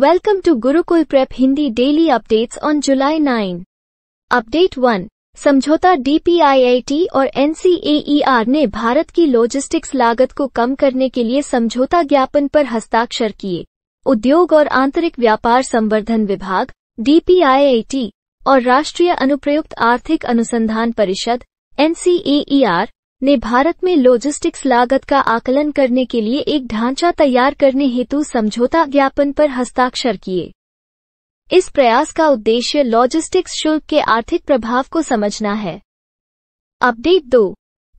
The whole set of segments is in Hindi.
Welcome to Gurukul prep Hindi daily updates on July 9. Update 1. समझौता डीपीआईआईटी और एनसीएईआर e ने भारत की लॉजिस्टिक्स लागत को कम करने के लिए समझौता ज्ञापन पर हस्ताक्षर किए उद्योग और आंतरिक व्यापार संवर्धन विभाग डीपीआईआईटी और राष्ट्रीय अनुप्रयुक्त आर्थिक अनुसंधान परिषद एनसीएईआर ने भारत में लॉजिस्टिक्स लागत का आकलन करने के लिए एक ढांचा तैयार करने हेतु समझौता ज्ञापन पर हस्ताक्षर किए इस प्रयास का उद्देश्य लॉजिस्टिक्स शुल्क के आर्थिक प्रभाव को समझना है अपडेट दो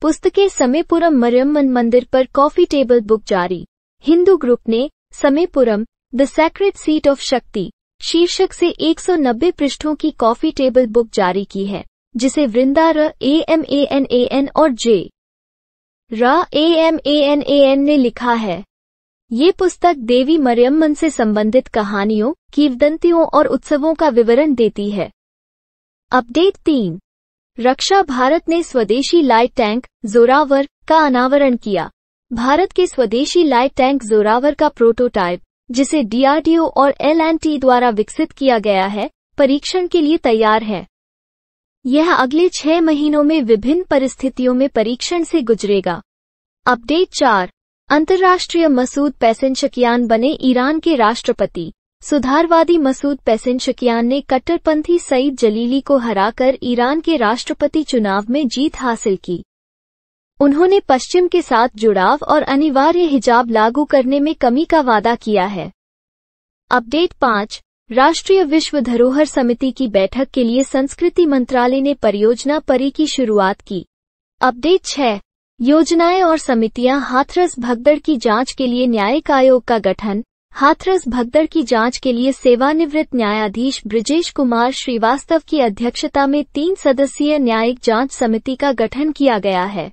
पुस्तकें समेपुरम मरियमन मंदिर पर कॉफी टेबल बुक जारी हिंदू ग्रुप ने Samayapuram the sacred seat of Shakti शीर्षक से 190 पृष्ठों की कॉफी टेबल बुक जारी की है जिसे Vrinda R A M A N A N और J R A M A N A N ने लिखा है ये पुस्तक देवी मरियम्मन से संबंधित कहानियों कीवदंतियों और उत्सवों का विवरण देती है अपडेट तीन रक्षा भारत ने स्वदेशी लाइट टैंक जोरावर का अनावरण किया भारत के स्वदेशी लाइट टैंक जोरावर का प्रोटोटाइप जिसे डीआरडीओ और एल द्वारा विकसित किया गया है परीक्षण के लिए तैयार है यह अगले छह महीनों में विभिन्न परिस्थितियों में परीक्षण से गुजरेगा अपडेट चार अंतर्राष्ट्रीय मसूद शकियान बने ईरान के राष्ट्रपति सुधारवादी मसूद शकियान ने कट्टरपंथी सईद जलीली को हराकर ईरान के राष्ट्रपति चुनाव में जीत हासिल की उन्होंने पश्चिम के साथ जुड़ाव और अनिवार्य हिजाब लागू करने में कमी का वादा किया है अपडेट पाँच राष्ट्रीय विश्व धरोहर समिति की बैठक के लिए संस्कृति मंत्रालय ने परियोजना परी की शुरुआत की अपडेट छह योजनाएं और समितियां हाथरस भगदड़ की जांच के लिए न्यायिक आयोग का गठन हाथरस भगदड़ की जांच के लिए सेवानिवृत्त न्यायाधीश ब्रिजेश कुमार श्रीवास्तव की अध्यक्षता में तीन सदस्यीय न्यायिक जांच समिति का गठन किया गया है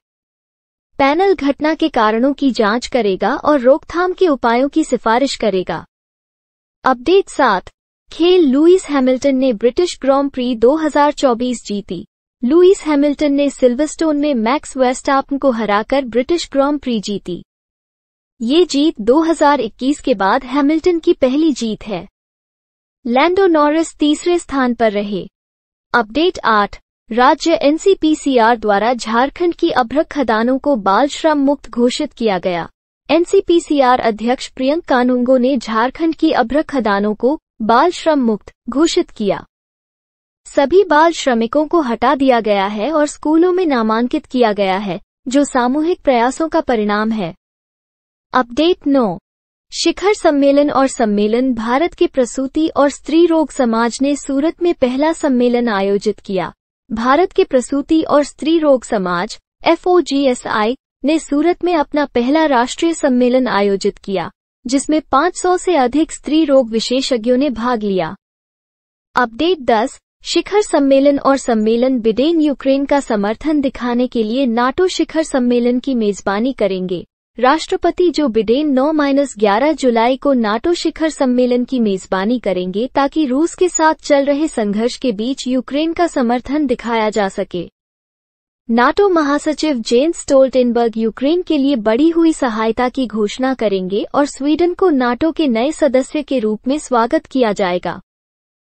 पैनल घटना के कारणों की जांच करेगा और रोकथाम के उपायों की सिफारिश करेगा अपडेट सात खेल लुइस हैमिल्टन ने ब्रिटिश ग्रॉम प्री 2024 जीती लुइस हैमिल्टन ने सिल्वरस्टोन में मैक्स वेस्टापन को हराकर ब्रिटिश ग्रॉम प्री जीती ये जीत 2021 के बाद हैमिल्टन की पहली जीत है लैंडो नॉरिस तीसरे स्थान पर रहे अपडेट आठ राज्य एनसीपीसीआर द्वारा झारखंड की अभ्रक खदानों को बाल श्रम मुक्त घोषित किया गया एनसीपीसीआर अध्यक्ष प्रियंक कानूंगो ने झारखंड की अभ्रक खदानों को बाल श्रम मुक्त घोषित किया सभी बाल श्रमिकों को हटा दिया गया है और स्कूलों में नामांकित किया गया है जो सामूहिक प्रयासों का परिणाम है अपडेट नो शिखर सम्मेलन और सम्मेलन भारत के प्रसूति और स्त्री रोग समाज ने सूरत में पहला सम्मेलन आयोजित किया भारत के प्रसूति और स्त्री रोग समाज एफ ने सूरत में अपना पहला राष्ट्रीय सम्मेलन आयोजित किया जिसमें 500 से अधिक स्त्री रोग विशेषज्ञों ने भाग लिया अपडेट 10 शिखर सम्मेलन और सम्मेलन बिडेन यूक्रेन का समर्थन दिखाने के लिए नाटो शिखर सम्मेलन की मेजबानी करेंगे राष्ट्रपति जो बिडेन 9 माइनस ग्यारह जुलाई को नाटो शिखर सम्मेलन की मेजबानी करेंगे ताकि रूस के साथ चल रहे संघर्ष के बीच यूक्रेन का समर्थन दिखाया जा सके नाटो महासचिव जेन्स स्टोल्टेनबर्ग यूक्रेन के लिए बढ़ी हुई सहायता की घोषणा करेंगे और स्वीडन को नाटो के नए सदस्य के रूप में स्वागत किया जाएगा